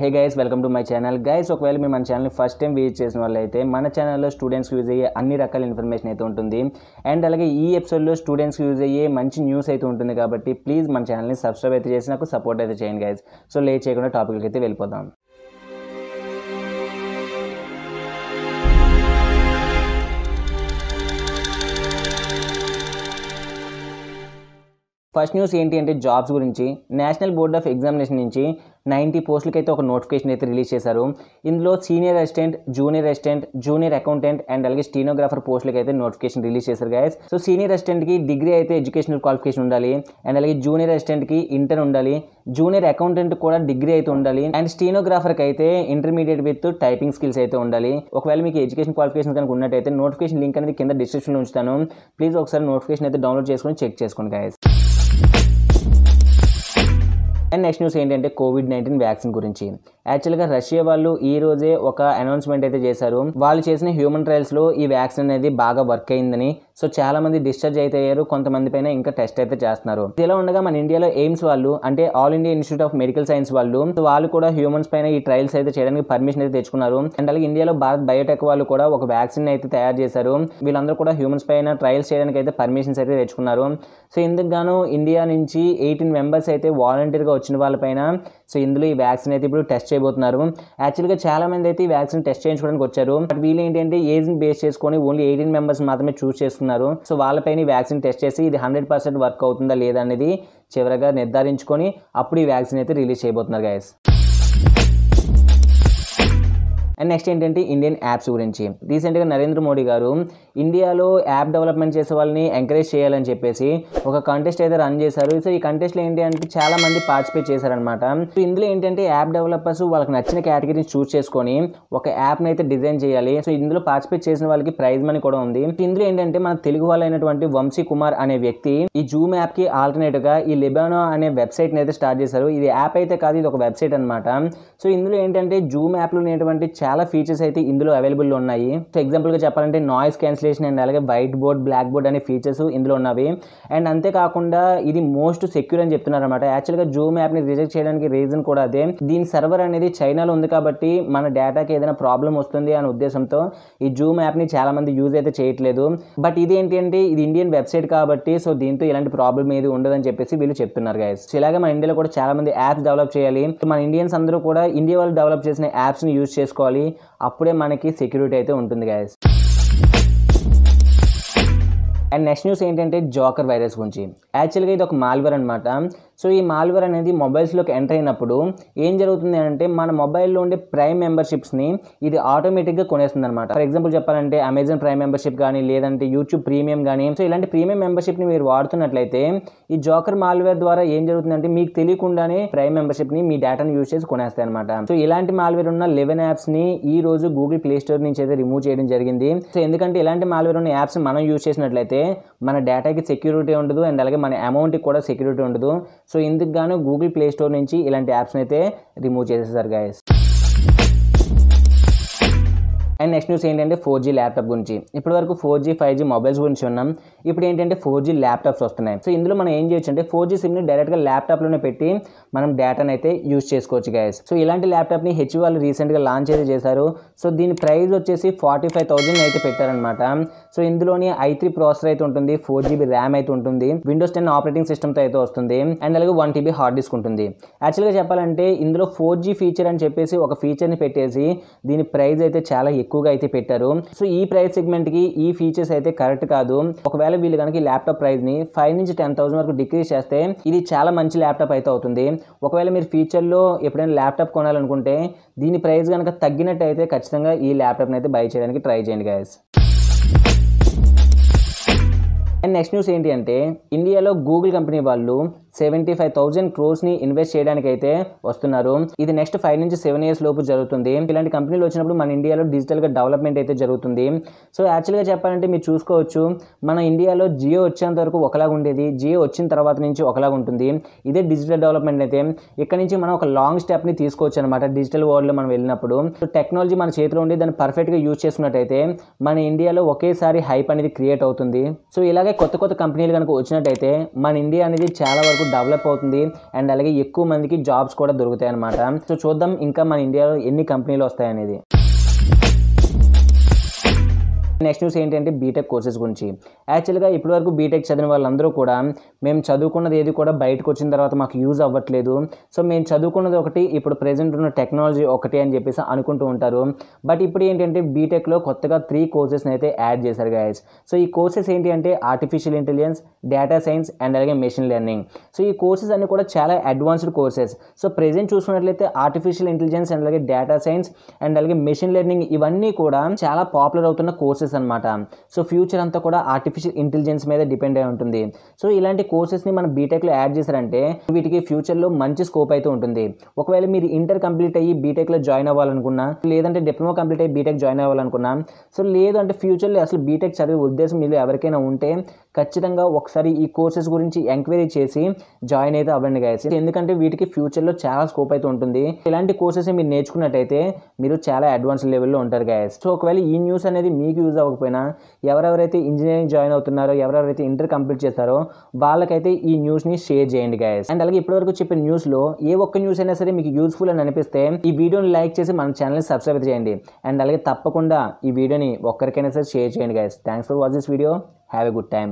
hey guys welcome to my channel guys ఒకవేళ మీరు మన ఛానల్ని ఫస్ట్ టైం విజిట్ చేసిన వాళ్ళైతే మన ఛానల్లో స్టూడెంట్స్కి యూజ్ అయ్యే అన్ని రకాల ఇన్ఫర్మేషన్ అయితే ఉంటుంది అండ్ అలాగే ఈ ఎపిసోడ్లో స్టూడెంట్స్కి యూజ్ అయ్యే మంచి న్యూస్ అయితే ఉంటుంది కాబట్టి ప్లీజ్ మన ఛానల్ని సబ్స్క్రైబ్ అయితే చేసి నాకు సపోర్ట్ అయితే చేయండి గైస్ సో లేట్ చేయకుండా టాపిక్కి అయితే వెళ్ళిపోదాం ఫస్ట్ న్యూస్ ఏంటి అంటే జాబ్స్ గురించి నేషనల్ బోర్డ్ ఆఫ్ ఎగ్జామినేషన్ నుంచి నైంటీ పోస్టులకి అయితే ఒక నోటిఫికేషన్ అయితే రిలీజ్ చేశారు ఇందులో senior assistant junior assistant junior accountant and అలాగే స్టీనోగ్రాఫర్ పోస్టులకి అయితే నోటిఫికేషన్ రిలీజ్ చేశారు గాయస్ సో సీనియర్ అసిస్టెంట్కి డిగ్రీ అయితే ఎడ్యుకేషనల్ క్వాలిఫికేషన్ ఉండాలి అండ్ అలాగే జూనియర్ అసిస్టెంట్కి ఇంటర్ ఉండాలి జూనియర్ అకౌంటెంట్ కూడా డిగ్రీ అయితే ఉండాలి అండ్ స్టీనోగ్రాఫర్కి అయితే ఇంటర్మీడియట్ విత్ టైపింగ్ స్కిల్స్ అయితే ఉండాలి ఒకవేళ మీకు ఎడ్యుకేషన్ క్వాలిఫికేషన్ కనుక ఉన్నట్టయితే నోటిఫికేషన్ లింక్ అనేది కింద డిస్క్రిప్షన్లో ఉంచుతాను ప్లీజ్ ఒకసారి నోటిఫికేషన్ అయితే డౌన్లోడ్ చేసుకొని చెక్ చేసుకోండి గాయస్ అండ్ నెక్స్ట్ న్యూస్ ఏంటంటే కోవిడ్ నైన్టీన్ వ్యాక్సిన్ గురించి యాక్చువల్గా రష్యా వాళ్ళు ఈ రోజే ఒక అనౌన్స్మెంట్ అయితే చేశారు వాళ్ళు చేసిన హ్యూమన్ ట్రయల్స్లో ఈ వ్యాక్సిన్ అనేది బాగా వర్క్ అయిందని సో చాలామంది డిశ్చార్జ్ అయితే అయ్యారు కొంతమంది పైన ఇంకా టెస్ట్ అయితే చేస్తున్నారు ఇలా ఉండగా మన ఇండియాలో ఎయిమ్స్ వాళ్ళు అంటే All India Institute of Medical Science వాళ్ళు వాళ్ళు కూడా హ్యూమన్స్ పైన ఈ ట్రయల్స్ అయితే చేయడానికి పర్మిషన్ అయితే తెచ్చుకున్నారు అండ్ అలాగే ఇండియాలో భారత్ బయోటెక్ వాళ్ళు కూడా ఒక వ్యాక్సిన్ అయితే తయారు చేశారు వీళ్ళందరూ కూడా హ్యూమన్స్ పైన ట్రయల్స్ చేయడానికి అయితే పర్మిషన్స్ అయితే తెచ్చుకున్నారు సో ఇందుకు గాను ఇండియా నుంచి ఎయిటీన్ మెంబర్స్ అయితే వాలంటీర్గా వచ్చిన వాళ్ళపైన సో ఇందులో ఈ వ్యాక్సిన్ అయితే ఇప్పుడు టెస్ట్ చేయబోతున్నారు యాక్చువల్గా చాలా మంది అయితే ఈ వ్యాక్సిన్ టెస్ట్ చేయించుకోవడానికి వచ్చారు బట్ వీళ్ళు ఏంటంటే ఏజ్ని బేస్ చేసుకొని ఓన్లీ ఎయిటీన్ మెంబర్స్ మాత్రమే చూస్ చేస్తున్నారు సో వాళ్ళపైన ఈ వ్యాక్సిన్ టెస్ట్ చేసి ఇది హండ్రెడ్ పర్సెంట్ వర్క్ అవుతుందా లేదా అనేది చివరగా నిర్ధారించుకొని అప్పుడు ఈ వ్యాక్సిన్ అయితే రిలీజ్ చేయబోతున్నారు గాయస్ అండ్ నెక్స్ట్ ఏంటంటే ఇండియన్ యాప్స్ గురించి రీసెంట్గా నరేంద్ర మోడీ గారు ఇండియాలో యాప్ డెవలప్మెంట్ చేసే వాళ్ళని ఎంకరేజ్ చేయాలని చెప్పేసి ఒక కాంటెస్ట్ అయితే రన్ చేశారు సో ఈ కంటెస్ట్లో ఏంటి అంటే చాలా మంది పార్టిసిపేట్ చేశారనమాట ఇందులో ఏంటంటే యాప్ డెవలపర్స్ వాళ్ళకి నచ్చిన కేటగిరీని చూస్ చేసుకొని ఒక యాప్ని అయితే డిజైన్ చేయాలి సో ఇందులో పార్టిసిపేట్ చేసిన వాళ్ళకి ప్రైజ్ మనీ కూడా ఉంది ఇందులో ఏంటంటే మన తెలుగు వాళ్ళైనటువంటి వంశీ కుమార్ అనే వ్యక్తి ఈ జూమ్ యాప్ కి ఆల్టర్నేట్ గా ఈ లెబానో అనే వెబ్సైట్ అయితే స్టార్ట్ చేశారు ఇది యాప్ అయితే కాదు ఇది ఒక వెబ్సైట్ అనమాట సో ఇందులో ఏంటంటే జూమ్ యాప్ ఉన్నటువంటి చాలా ఫీచర్స్ అయితే ఇందులో అవైలబుల్ ఉన్నాయి సో ఎగ్జాంపుల్గా చెప్పాలంటే నాయిస్ క్యాన్సిలేషన్ అండ్ అలాగే వైట్ బోర్డ్ బ్లాక్ బోర్డ్ అనే ఫీచర్స్ ఇందులో ఉన్నవి అండ్ అంతేకాకుండా ఇది మోస్ట్ సెక్యూర్ అని చెప్తున్నారు అనమాట యాక్చువల్గా జూమ్ యాప్ని రిజెక్ట్ చేయడానికి రీజన్ కూడా అదే దీని సర్వర్ అనేది చైనాలో ఉంది కాబట్టి మన డేటాకి ఏదైనా ప్రాబ్లం వస్తుంది అనే ఉద్దేశంతో ఈ జూమ్ యాప్ని చాలామంది యూజ్ అయితే చేయట్లేదు బట్ ఇది ఏంటంటే ఇది ఇండియన్ వెబ్సైట్ కాబట్టి సో దీంతో ఇలాంటి ప్రాబ్లమ్ ఏది ఉండదని చెప్పేసి వీళ్ళు చెప్తున్నారు గైస్ ఇలాగే మన ఇండియాలో కూడా చాలామంది యాప్స్ డెవలప్ చేయాలి మన ఇండియన్స్ అందరూ కూడా ఇండియా వాళ్ళు డెవలప్ చేసిన యాప్స్ని యూజ్ చేసుకోవాలి చేసుకోవాలి అప్పుడే మనకి సెక్యూరిటీ అయితే ఉంటుంది గాయస్ అండ్ నెక్స్ట్ న్యూస్ ఏంటంటే జోకర్ వైరస్ గురించి యాక్చువల్గా ఇది ఒక మాల్వేర్ అనమాట సో ఈ మాల్వేర్ అనేది మొబైల్స్లోకి ఎంటర్ అయినప్పుడు ఏం జరుగుతుంది అంటే మన మొబైల్లో ఉండే ప్రైమ్ మెంబర్షిప్స్ని ఇది ఆటోమేటిక్గా కొనేస్తుంది అనమాట ఫర్ ఎగ్జాంపుల్ చెప్పాలంటే అమెజాన్ ప్రైమ్ మెంబర్షిప్ కానీ లేదంటే యూట్యూబ్ ప్రీమియం కానీ సో ఇలాంటి ప్రీమియం మెంబర్షిప్ని మీరు వాడుతున్నట్లయితే ఈ జోకర్ మాల్వేర్ ద్వారా ఏం జరుగుతుందంటే మీకు తెలియకుండానే ప్రైమ్ మెంబర్షిప్ని మీ డేటాను యూజ్ చేసి కొనేస్తాయి అనమాట సో ఇలాంటి మాల్వేర్ ఉన్న లెవెన్ యాప్స్ని ఈ రోజు గూగుల్ ప్లే స్టోర్ నుంచి అయితే రిమూవ్ చేయడం జరిగింది సో ఎందుకంటే ఇలాంటి మాల్వేర్ ఉన్న యాప్స్ మనం యూజ్ చేసినట్లయితే మన డేటాకి సెక్యూరిటీ ఉండదు అండ్ అలాగే మన అమౌంట్కి కూడా సెక్యూరిటీ ఉండదు సో ఇందుకు గాను గూగుల్ ప్లే స్టోర్ నుంచి ఇలాంటి యాప్స్ని అయితే రిమూవ్ చేసేసారు గాయస్ అండ్ నెక్స్ట్ న్యూస్ ఏంటంటే ఫోర్ జీ ల్యాప్టాప్ గురించి ఇప్పటి వరకు four G five G mobiles గురించి ఉన్నాం ఇప్పుడు ఏంటంటే ఫోర్ జీ ల్యాప్టాప్స్ వస్తున్నాయి సో ఇందులో మనం ఏం చేయొచ్చు అంటే ఫోర్ జీ సిమ్ని డైరెక్ట్గా ల్యాప్టాప్లోనే పెట్టి మనం డేటాను అయితే యూజ్ చేసుకోవచ్చు గైస్ సో ఇలాంటి ల్యాప్టాప్ని హెచ్ వాళ్ళు రీసెంట్గా లాంచ్ అయితే చేశారు సో దీని ప్రైస్ వచ్చేసి ఫార్టీ ఫైవ్ థౌజండ్ అయితే పెట్టారనమాట సో ఇందులోని ఐ త్రీ ప్రాసెసర్ అయితే ఉంటుంది ఫోర్ జీబీ ర్యామ్ అయితే ఉంటుంది విండోస్ టెన్ ఆపరేటింగ్ సిస్టమ్తో అయితే వస్తుంది అండ్ అలాగే వన్ టీబీ హార్డ్ డిస్క్ ఉంటుంది యాక్చువల్గా చెప్పాలంటే ఇందులో ఫోర్ జీ ఫీచర్ అని చెప్పేసి ఒక ఫీచర్ని పెట్టేసి దీని ప్రైస్ అయితే చాలా ఎక్కువగా అయితే పెట్టారు సో ఈ ప్రైస్ సెగ్మెంట్కి ఈ ఫీచర్స్ అయితే కరెక్ట్ కాదు ఒకవేళ వీళ్ళు కనుక ల్యాప్టాప్ ని ఫైవ్ నుంచి టెన్ థౌసండ్ వరకు డిక్రీస్ చేస్తే ఇది చాలా మంచి ల్యాప్టాప్ అయితే అవుతుంది ఒకవేళ మీరు ఫ్యూచర్లో ఎప్పుడైనా ల్యాప్టాప్ కొనాలనుకుంటే దీని ప్రైస్ కనుక తగ్గినట్టయితే ఖచ్చితంగా ఈ ల్యాప్టాప్ని అయితే బై చేయడానికి ట్రై చేయండి గాయస్ అండ్ నెక్స్ట్ న్యూస్ ఏంటి అంటే ఇండియాలో గూగుల్ కంపెనీ వాళ్ళు సెవెంటీ ఫైవ్ థౌజండ్ ని ఇన్వెస్ట్ చేయడానికి అయితే వస్తున్నారు ఇది నెక్స్ట్ ఫైవ్ నుంచి సెవెన్ ఇయర్స్ లోపు జరుగుతుంది ఇలాంటి కంపెనీలు వచ్చినప్పుడు మన ఇండియాలో డిజిటల్గా డెవలప్మెంట్ అయితే జరుగుతుంది సో యాక్చువల్గా చెప్పాలంటే మీరు చూసుకోవచ్చు మన ఇండియాలో జియో వచ్చేంత వరకు ఒకలాగా ఉండేది జియో వచ్చిన తర్వాత నుంచి ఒకలాగా ఉంటుంది ఇదే డిజిటల్ డెవలప్మెంట్ అయితే ఇక్కడ నుంచి మనం ఒక లాంగ్ స్టెప్ని తీసుకోవచ్చు అనమాట డిజిటల్ వరల్డ్లో మనం వెళ్ళినప్పుడు టెక్నాలజీ మన చేతిలో ఉండి దాన్ని పర్ఫెక్ట్గా యూజ్ చేసుకున్నట్టయితే మన ఇండియాలో ఒకేసారి హైప్ అనేది క్రియేట్ అవుతుంది సో ఇలాగే కొత్త కొత్త కంపెనీలు కనుక వచ్చినట్టయితే మన ఇండియా అనేది చాలా వరకు డెవలప్ అవుతుంది అండ్ అలాగే ఎక్కువ మందికి జాబ్స్ కూడా దొరుకుతాయి అనమాట సో చూద్దాం ఇంకా మన ఇండియాలో ఎన్ని కంపెనీలు వస్తాయనేది నెక్స్ట్ న్యూస్ ఏంటంటే బీటెక్ కోర్సెస్ గురించి యాక్చువల్గా ఇప్పటి వరకు బీటెక్ చదివిన వాళ్ళందరూ కూడా మేము చదువుకున్నది ఏది కూడా బయటకు వచ్చిన తర్వాత మాకు యూజ్ అవ్వట్లేదు సో మేము చదువుకున్నది ఒకటి ఇప్పుడు ప్రజెంట్ ఉన్న టెక్నాలజీ ఒకటి అని చెప్పేసి అనుకుంటూ ఉంటారు బట్ ఇప్పుడు ఏంటంటే బీటెక్లో కొత్తగా త్రీ కోర్సెస్ని అయితే యాడ్ చేశారు గాయస్ సో ఈ కోర్సెస్ ఏంటి అంటే artificial intelligence data science and అలాగే మెషిన్ లెర్నింగ్ సో ఈ కోర్సెస్ అన్ని కూడా చాలా అడ్వాన్స్డ్ కోర్సెస్ సో ప్రజెంట్ చూసుకున్నట్లయితే ఆర్టిఫిషియల్ ఇంటెలిజెన్స్ అండ్ అలాగే డేటా సైన్స్ అండ్ అలాగే మెషిన్ లెర్నింగ్ ఇవన్నీ కూడా చాలా పాపులర్ అవుతున్న కోర్సెస్ కోర్సెస్ అనమాట సో ఫ్యూచర్ అంతా కూడా ఆర్టిఫిషియల్ ఇంటెలిజెన్స్ మీద డిపెండ్ అయి ఉంటుంది సో ఇలాంటి కోర్సెస్ని మనం బీటెక్లో యాడ్ చేశారంటే వీటికి ఫ్యూచర్లో మంచి స్కోప్ అయితే ఉంటుంది ఒకవేళ మీరు ఇంటర్ కంప్లీట్ అయ్యి బీటెక్లో జాయిన్ అవ్వాలనుకున్నా లేదంటే డిప్లొమా కంప్లీట్ అయ్యి బీటెక్ జాయిన్ అవ్వాలనుకున్నా సో లేదు అంటే ఫ్యూచర్లో అసలు బీటెక్ చదివే ఉద్దేశం మీరు ఎవరికైనా ఉంటే ఖచ్చితంగా ఒకసారి ఈ కోర్సెస్ గురించి ఎంక్వైరీ చేసి జాయిన్ అయితే అవ్వండి గాయస్ ఎందుకంటే వీటికి ఫ్యూచర్లో చాలా స్కోప్ అయితే ఉంటుంది ఇలాంటి కోర్సెస్ మీరు నేర్చుకున్నట్టయితే మీరు చాలా అడ్వాన్స్ లెవెల్లో ఉంటారు గాయస్ సో ఒకవేళ ఈ న్యూస్ అనేది మీకు యూజ్ క్లోజ్ అవ్వకపోయినా ఎవరెవరైతే ఇంజనీరింగ్ జాయిన్ అవుతున్నారో ఎవరెవరైతే ఇంటర్ కంప్లీట్ చేస్తారో వాళ్ళకైతే ఈ న్యూస్ని షేర్ చేయండి గాయస్ అండ్ అలాగే ఇప్పటివరకు చెప్పిన న్యూస్లో ఏ ఒక్క న్యూస్ అయినా సరే మీకు యూస్ఫుల్ అని అనిపిస్తే ఈ వీడియోని లైక్ చేసి మన ఛానల్ని సబ్స్క్రైబ్ చేయండి అండ్ అలాగే తప్పకుండా ఈ వీడియోని ఒక్కరికైనా సరే షేర్ చేయండి guys thanks for watch this video have a good time